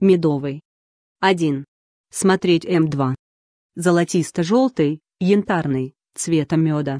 медовый. 1. Смотреть М2. Золотисто-желтый, янтарный, цвета меда.